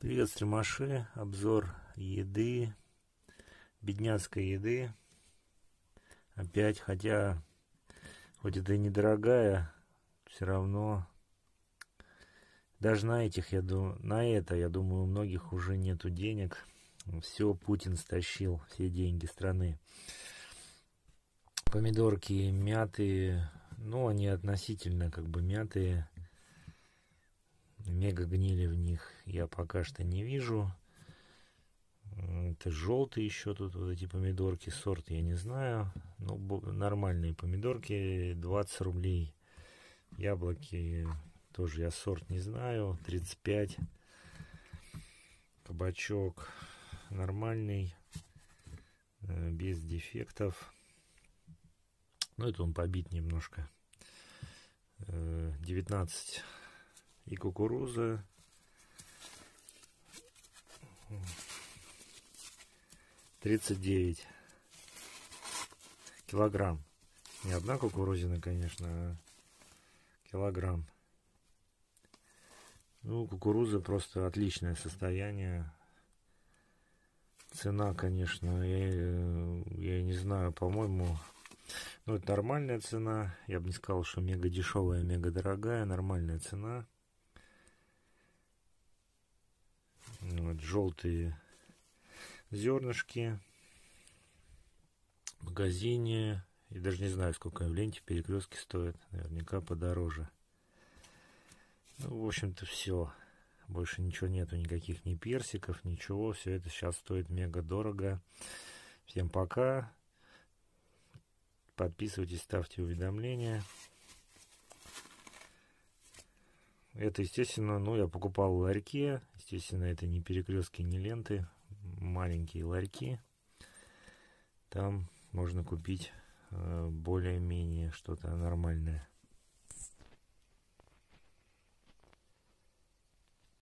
Привет, стримаши. Обзор еды, бедняцкой еды. Опять, хотя, хоть это и недорогая, все равно даже на этих, я думаю, на это, я думаю, у многих уже нету денег. Все Путин стащил, все деньги страны. Помидорки мятые, ну, они относительно как бы мятые. Мега гнили в них я пока что не вижу. Это желтые еще тут вот эти помидорки, сорт я не знаю. Ну, нормальные помидорки, 20 рублей. Яблоки тоже я сорт не знаю, 35. Кабачок нормальный, э, без дефектов. Ну, это он побит немножко. 19 э, и кукуруза. Тридцать девять килограмм. Не одна кукурузина, конечно, а килограмм. Ну, кукуруза просто отличное состояние. Цена, конечно, я, э, я не знаю, по-моему, ну, это нормальная цена. Я бы не сказал, что мега дешевая, мега дорогая, нормальная цена. Ну, вот, желтые зернышки. В магазине, и даже не знаю, сколько в ленте перекрестки стоят. Наверняка подороже. Ну, в общем-то, все. Больше ничего нету, никаких ни персиков, ничего. Все это сейчас стоит мега дорого. Всем пока. Подписывайтесь, ставьте уведомления. Это, естественно, ну, я покупал в ларьке. Естественно, это не перекрестки, не ленты. Маленькие ларьки. Там можно купить э, более-менее что-то нормальное.